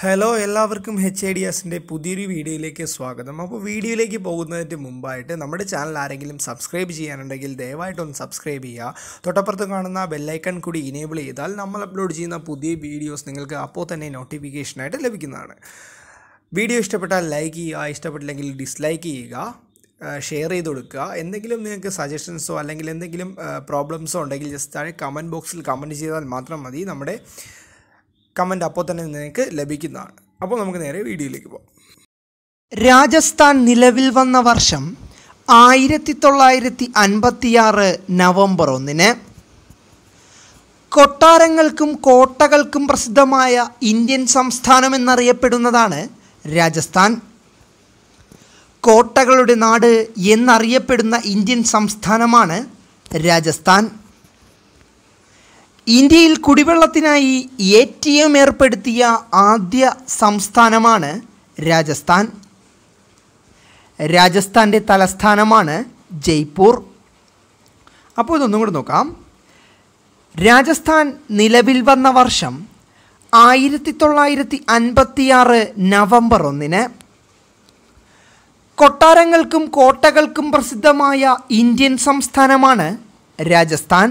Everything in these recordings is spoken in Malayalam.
ഹലോ എല്ലാവർക്കും എച്ച് ഐ ഡി എസിൻ്റെ പുതിയൊരു വീഡിയോയിലേക്ക് സ്വാഗതം അപ്പോൾ വീഡിയോയിലേക്ക് പോകുന്നതിന് മുമ്പായിട്ട് നമ്മുടെ ചാനൽ ആരെങ്കിലും സബ്സ്ക്രൈബ് ചെയ്യാനുണ്ടെങ്കിൽ ദയവായിട്ടൊന്ന് സബ്സ്ക്രൈബ് ചെയ്യുക തൊട്ടപ്പുറത്ത് കാണുന്ന ബെല്ലൈക്കൺ കൂടി ഇനേബിൾ ചെയ്താൽ നമ്മൾ അപ്ലോഡ് ചെയ്യുന്ന പുതിയ വീഡിയോസ് നിങ്ങൾക്ക് അപ്പോൾ തന്നെ നോട്ടിഫിക്കേഷനായിട്ട് ലഭിക്കുന്നതാണ് വീഡിയോ ഇഷ്ടപ്പെട്ടാൽ ലൈക്ക് ചെയ്യുക ഇഷ്ടപ്പെട്ടില്ലെങ്കിൽ ഡിസ്ലൈക്ക് ചെയ്യുക ഷെയർ ചെയ്ത് കൊടുക്കുക എന്തെങ്കിലും നിങ്ങൾക്ക് സജഷൻസോ അല്ലെങ്കിൽ എന്തെങ്കിലും പ്രോബ്ലംസോ ഉണ്ടെങ്കിൽ ജസ്റ്റ് താഴെ കമൻറ്റ് ബോക്സിൽ കമൻറ്റ് ചെയ്താൽ മാത്രം മതി നമ്മുടെ കമൻ്റ് അപ്പോൾ തന്നെ നിങ്ങൾക്ക് ലഭിക്കുന്നതാണ് അപ്പോൾ നമുക്ക് നേരെ വീഡിയോയിലേക്ക് പോകാം രാജസ്ഥാൻ നിലവിൽ വന്ന വർഷം ആയിരത്തി തൊള്ളായിരത്തി അൻപത്തിയാറ് നവംബർ ഒന്നിന് കൊട്ടാരങ്ങൾക്കും കോട്ടകൾക്കും പ്രസിദ്ധമായ ഇന്ത്യൻ സംസ്ഥാനം എന്നറിയപ്പെടുന്നതാണ് രാജസ്ഥാൻ കോട്ടകളുടെ നാട് എന്നറിയപ്പെടുന്ന ഇന്ത്യൻ സംസ്ഥാനമാണ് രാജസ്ഥാൻ ഇന്ത്യയിൽ കുടിവെള്ളത്തിനായി എ ടി എം ഏർപ്പെടുത്തിയ ആദ്യ സംസ്ഥാനമാണ് രാജസ്ഥാൻ രാജസ്ഥാൻ്റെ തലസ്ഥാനമാണ് ജയ്പൂർ അപ്പോൾ ഇതൊന്നും കൂടെ നോക്കാം രാജസ്ഥാൻ നിലവിൽ വന്ന വർഷം ആയിരത്തി തൊള്ളായിരത്തി അൻപത്തിയാറ് നവംബർ ഒന്നിന് കൊട്ടാരങ്ങൾക്കും കോട്ടകൾക്കും പ്രസിദ്ധമായ ഇന്ത്യൻ സംസ്ഥാനമാണ് രാജസ്ഥാൻ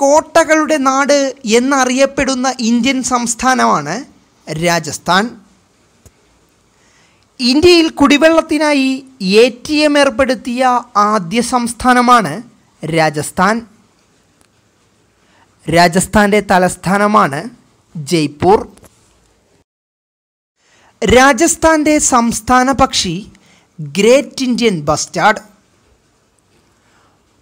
കോട്ടകളുടെ നാട് എന്നറിയപ്പെടുന്ന ഇന്ത്യൻ സംസ്ഥാനമാണ് രാജസ്ഥാൻ ഇന്ത്യയിൽ കുടിവെള്ളത്തിനായി എ ടി എം ഏർപ്പെടുത്തിയ ആദ്യ സംസ്ഥാനമാണ് രാജസ്ഥാൻ രാജസ്ഥാൻ്റെ തലസ്ഥാനമാണ് ജയ്പൂർ രാജസ്ഥാൻ്റെ സംസ്ഥാന പക്ഷി ഗ്രേറ്റ് ഇന്ത്യൻ ബസ്റ്റാർഡ്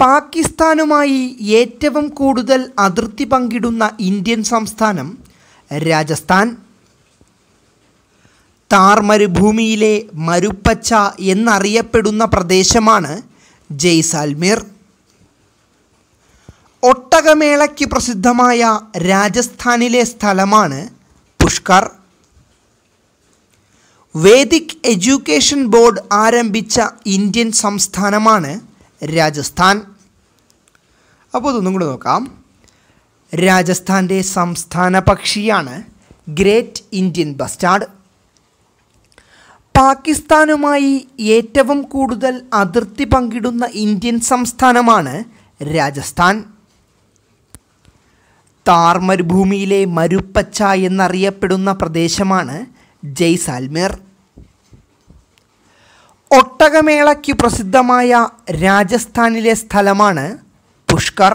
പാകിസ്ഥാനുമായി ഏറ്റവും കൂടുതൽ അതിർത്തി പങ്കിടുന്ന ഇന്ത്യൻ സംസ്ഥാനം രാജസ്ഥാൻ താർമരുഭൂമിയിലെ മരുപ്പച്ച എന്നറിയപ്പെടുന്ന പ്രദേശമാണ് ജയ്സാൽമീർ ഒട്ടകമേളയ്ക്ക് പ്രസിദ്ധമായ രാജസ്ഥാനിലെ സ്ഥലമാണ് പുഷ്കർ വേദിക് എഡ്യൂക്കേഷൻ ബോർഡ് ആരംഭിച്ച ഇന്ത്യൻ സംസ്ഥാനമാണ് രാജസ്ഥാൻ അപ്പോൾ അതൊന്നും കൂടെ നോക്കാം രാജസ്ഥാൻ്റെ സംസ്ഥാന പക്ഷിയാണ് ഗ്രേറ്റ് ഇന്ത്യൻ ബസ്റ്റാർഡ് പാകിസ്ഥാനുമായി ഏറ്റവും കൂടുതൽ അതിർത്തി പങ്കിടുന്ന ഇന്ത്യൻ സംസ്ഥാനമാണ് രാജസ്ഥാൻ താർ മരുഭൂമിയിലെ മരുപ്പച്ച എന്നറിയപ്പെടുന്ന പ്രദേശമാണ് ജയ്സാൽമീർ ഒട്ടകമേളയ്ക്ക് പ്രസിദ്ധമായ രാജസ്ഥാനിലെ സ്ഥലമാണ് പുഷ്കർ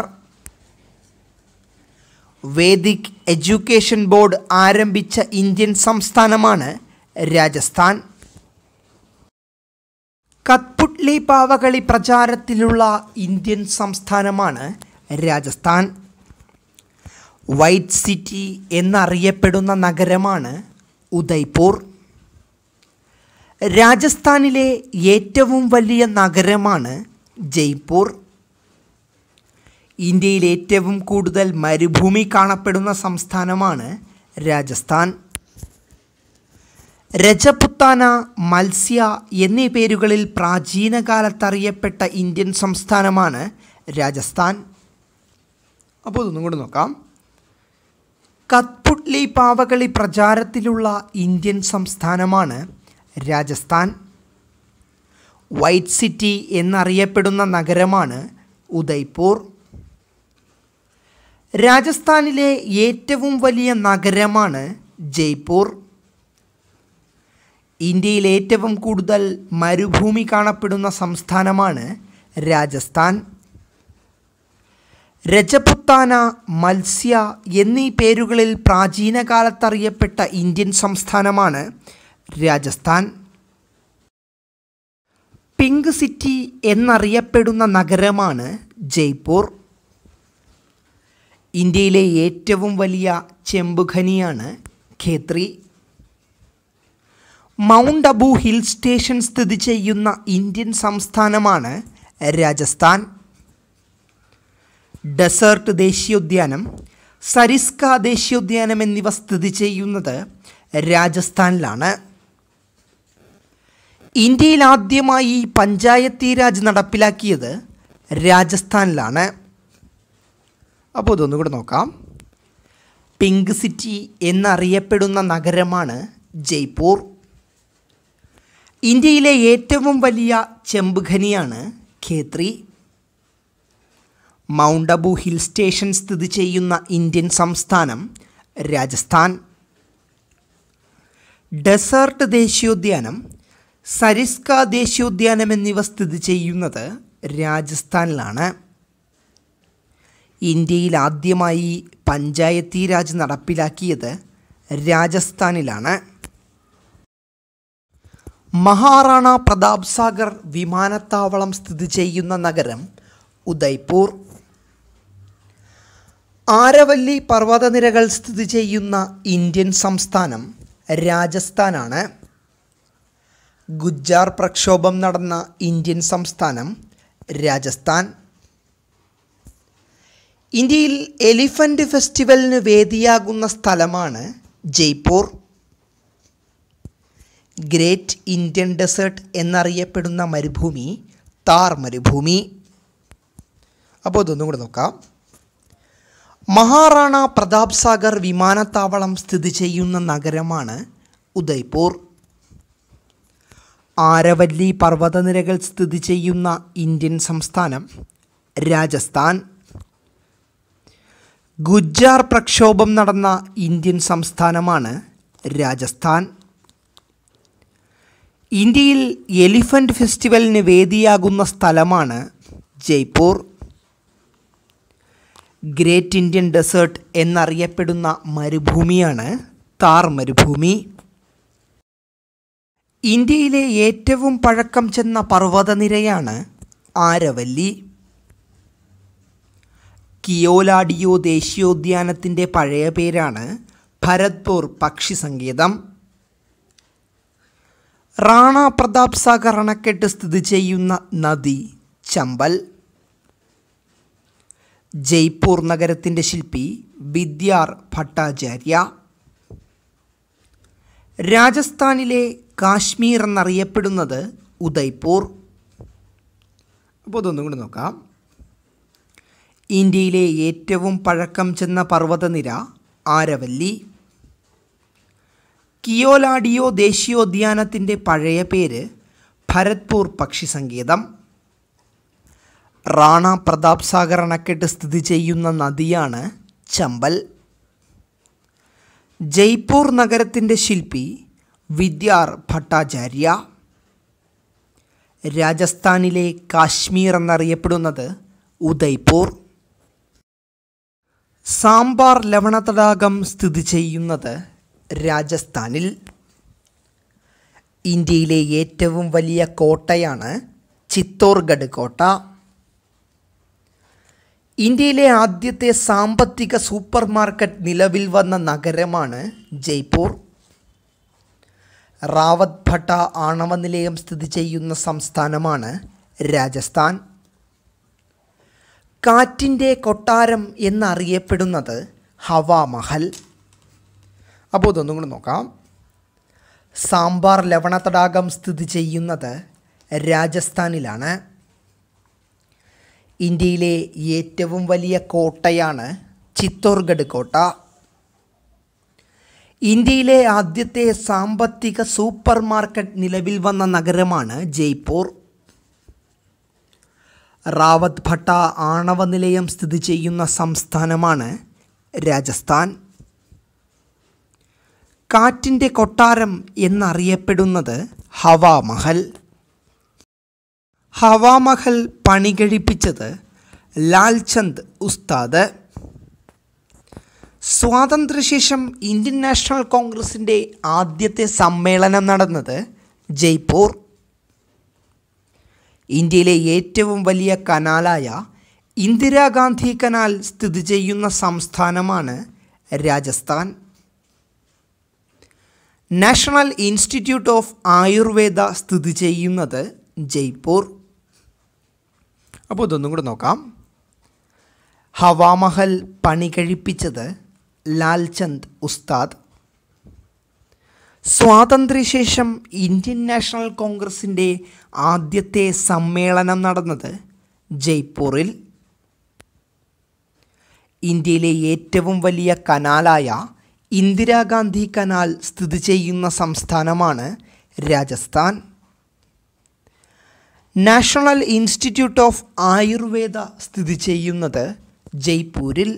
വേദിക് എഡ്യൂക്കേഷൻ ബോർഡ് ആരംഭിച്ച ഇന്ത്യൻ സംസ്ഥാനമാണ് രാജസ്ഥാൻ കത്പുട്ലി പാവകളി പ്രചാരത്തിലുള്ള ഇന്ത്യൻ സംസ്ഥാനമാണ് രാജസ്ഥാൻ വൈറ്റ് സിറ്റി എന്നറിയപ്പെടുന്ന നഗരമാണ് ഉദയ്പൂർ രാജസ്ഥാനിലെ ഏറ്റവും വലിയ നഗരമാണ് ജയ്പൂർ ഇന്ത്യയിൽ ഏറ്റവും കൂടുതൽ മരുഭൂമി കാണപ്പെടുന്ന സംസ്ഥാനമാണ് രാജസ്ഥാൻ രജപുത്താന മത്സ്യ എന്നീ പേരുകളിൽ പ്രാചീന കാലത്തറിയപ്പെട്ട ഇന്ത്യൻ സംസ്ഥാനമാണ് രാജസ്ഥാൻ അപ്പോൾ ഇതൊന്നും കൂടെ നോക്കാം കത്പുട്ലി പാവകളി പ്രചാരത്തിലുള്ള ഇന്ത്യൻ സംസ്ഥാനമാണ് രാജസ്ഥാൻ വൈറ്റ് സിറ്റി എന്നറിയപ്പെടുന്ന നഗരമാണ് ഉദയ്പൂർ രാജസ്ഥാനിലെ ഏറ്റവും വലിയ നഗരമാണ് ജയ്പൂർ ഇന്ത്യയിൽ ഏറ്റവും കൂടുതൽ മരുഭൂമി കാണപ്പെടുന്ന സംസ്ഥാനമാണ് രാജസ്ഥാൻ രജപുത്താന മത്സ്യ എന്നീ പേരുകളിൽ പ്രാചീന കാലത്തറിയപ്പെട്ട ഇന്ത്യൻ സംസ്ഥാനമാണ് രാജസ്ഥാൻ പിങ്ക് സിറ്റി എന്നറിയപ്പെടുന്ന നഗരമാണ് ജയ്പൂർ ഇന്ത്യയിലെ ഏറ്റവും വലിയ ചെമ്പുഖനിയാണ് Khetri mount Abu hill station സ്ഥിതി ചെയ്യുന്ന ഇന്ത്യൻ സംസ്ഥാനമാണ് രാജസ്ഥാൻ ഡെസേർട്ട് ദേശീയോദ്യാനം സരിസ്ക ദേശീയോദ്യാനം എന്നിവ സ്ഥിതി ചെയ്യുന്നത് രാജസ്ഥാനിലാണ് ഇന്ത്യയിൽ ആദ്യമായി പഞ്ചായത്തി രാജ് നടപ്പിലാക്കിയത് രാജസ്ഥാനിലാണ് അപ്പോൾ ഇതൊന്നും കൂടെ നോക്കാം പിങ്ക് സിറ്റി എന്നറിയപ്പെടുന്ന നഗരമാണ് ജയ്പൂർ ഇന്ത്യയിലെ ഏറ്റവും വലിയ ചെമ്പ് ഖനിയാണ് Khetri mount Abu hill station സ്ഥിതി ചെയ്യുന്ന ഇന്ത്യൻ സംസ്ഥാനം രാജസ്ഥാൻ ഡെസേർട്ട് ദേശീയോദ്യാനം സരിസ്ക ദേശീയോദ്യാനം എന്നിവ സ്ഥിതി ചെയ്യുന്നത് രാജസ്ഥാനിലാണ് ഇന്ത്യയിൽ ആദ്യമായി പഞ്ചായത്തി രാജ് നടപ്പിലാക്കിയത് രാജസ്ഥാനിലാണ് മഹാറാണ പ്രതാപ് സാഗർ വിമാനത്താവളം സ്ഥിതി ചെയ്യുന്ന നഗരം ഉദയ്പൂർ ആരവല്ലി പർവ്വതനിരകൾ സ്ഥിതി ചെയ്യുന്ന ഇന്ത്യൻ സംസ്ഥാനം രാജസ്ഥാനാണ് ഗുജ്ജാർ പ്രക്ഷോഭം നടന്ന ഇന്ത്യൻ സംസ്ഥാനം രാജസ്ഥാൻ ഇന്ത്യയിൽ എലിഫൻ്റ് ഫെസ്റ്റിവലിന് വേദിയാകുന്ന സ്ഥലമാണ് ജയ്പൂർ ഗ്രേറ്റ് ഇന്ത്യൻ ഡെസേർട്ട് എന്നറിയപ്പെടുന്ന മരുഭൂമി താർ മരുഭൂമി അപ്പോൾ ഇതൊന്നും കൂടെ നോക്കാം മഹാറാണ പ്രതാപ് സാഗർ വിമാനത്താവളം സ്ഥിതി ചെയ്യുന്ന നഗരമാണ് ഉദയ്പൂർ ആരവല്ലി പർവ്വതനിരകൾ സ്ഥിതി ചെയ്യുന്ന ഇന്ത്യൻ സംസ്ഥാനം രാജസ്ഥാൻ ഗുജ്ജാർ പ്രക്ഷോഭം നടന്ന ഇന്ത്യൻ സംസ്ഥാനമാണ് രാജസ്ഥാൻ ഇന്ത്യയിൽ എലിഫൻ്റ് ഫെസ്റ്റിവലിന് വേദിയാകുന്ന സ്ഥലമാണ് ജയ്പൂർ ഗ്രേറ്റ് ഇന്ത്യൻ ഡെസേർട്ട് എന്നറിയപ്പെടുന്ന മരുഭൂമിയാണ് താർ മരുഭൂമി ഇന്ത്യയിലെ ഏറ്റവും പഴക്കം ചെന്ന പർവ്വതനിരയാണ് ആരവല്ലി കിയോലാഡിയോ ദേശീയോദ്യാനത്തിൻ്റെ പഴയ പേരാണ് ഭരത്പൂർ പക്ഷി സങ്കേതം റാണ പ്രതാപ് സാഗർ അണക്കെട്ട് സ്ഥിതി ചെയ്യുന്ന നദി ചമ്പൽ ജയ്പൂർ നഗരത്തിൻ്റെ ശില്പി വിദ്യാർ ഭട്ടാചാര്യ രാജസ്ഥാനിലെ കാശ്മീർ എന്നറിയപ്പെടുന്നത് ഉദയ്പൂർ അപ്പോൾ ഇതൊന്നും കൂടി നോക്കാം ഇന്ത്യയിലെ ഏറ്റവും പഴക്കം ചെന്ന പർവ്വതനിര ആരവല്ലി കിയോലാഡിയോ ദേശീയോദ്യാനത്തിൻ്റെ പഴയ പേര് ഭരത്പൂർ പക്ഷി സങ്കേതം റാണ പ്രതാപ് സാഗർ അണക്കെട്ട് സ്ഥിതി ചെയ്യുന്ന നദിയാണ് ചമ്പൽ ജയ്പൂർ നഗരത്തിൻ്റെ ശില്പി വിദ്യാർ ഭട്ടാചാര്യ രാജസ്ഥാനിലെ കാശ്മീർ എന്നറിയപ്പെടുന്നത് ഉദയ്പൂർ സാമ്പാർ ലവണ തടാകം സ്ഥിതി ചെയ്യുന്നത് രാജസ്ഥാനിൽ ഇന്ത്യയിലെ ഏറ്റവും വലിയ കോട്ടയാണ് ചിത്തോർഗഡ് കോട്ട ഇന്ത്യയിലെ ആദ്യത്തെ സാമ്പത്തിക സൂപ്പർ മാർക്കറ്റ് നിലവിൽ വന്ന നഗരമാണ് ജയ്പൂർ റാവത് ഭട്ട ആണവ നിലയം സ്ഥിതി ചെയ്യുന്ന സംസ്ഥാനമാണ് രാജസ്ഥാൻ കാറ്റിൻ്റെ കൊട്ടാരം എന്നറിയപ്പെടുന്നത് ഹവാമഹൽ അപ്പോൾ ഇതൊന്നും കൂടെ നോക്കാം സാമ്പാർ ലവണ തടാകം സ്ഥിതി ചെയ്യുന്നത് രാജസ്ഥാനിലാണ് ഇന്ത്യയിലെ ഏറ്റവും വലിയ കോട്ടയാണ് ചിത്തോർഗഡ് കോട്ട ഇന്ത്യയിലെ ആദ്യത്തെ സാമ്പത്തിക സൂപ്പർ മാർക്കറ്റ് നിലവിൽ വന്ന നഗരമാണ് ജയ്പൂർ റാവത്ത് ഭട്ട ആണവ നിലയം സ്ഥിതി ചെയ്യുന്ന സംസ്ഥാനമാണ് രാജസ്ഥാൻ കാറ്റിൻ്റെ കൊട്ടാരം എന്നറിയപ്പെടുന്നത് ഹവാമഹൽ ഹവാമഹൽ പണി കഴിപ്പിച്ചത് ലാൽചന്ദ് ഉസ്താദ് സ്വാതന്ത്ര്യശേഷം ഇന്ത്യൻ നാഷണൽ കോൺഗ്രസിൻ്റെ ആദ്യത്തെ സമ്മേളനം നടന്നത് ജയ്പൂർ ഇന്ത്യയിലെ ഏറ്റവും വലിയ കനാലായ ഇന്ദിരാഗാന്ധി കനാൽ സ്ഥിതി ചെയ്യുന്ന സംസ്ഥാനമാണ് Rajasthan national institute of Ayurveda സ്ഥിതി ചെയ്യുന്നത് ജയ്പൂർ അപ്പോൾ ഇതൊന്നും കൂടെ നോക്കാം ഹവാമഹൽ പണി കഴിപ്പിച്ചത് ലാൽചന്ദ് ഉസ്താദ് സ്വാതന്ത്ര്യശേഷം ഇന്ത്യൻ നാഷണൽ കോൺഗ്രസിൻ്റെ ആദ്യത്തെ സമ്മേളനം നടന്നത് ജയ്പൂറിൽ ഇന്ത്യയിലെ ഏറ്റവും വലിയ കനാലായ ഇന്ദിരാഗാന്ധി കനാൽ സ്ഥിതി ചെയ്യുന്ന സംസ്ഥാനമാണ് Rajasthan national institute of Ayurveda സ്ഥിതി ചെയ്യുന്നത് ജയ്പൂരിൽ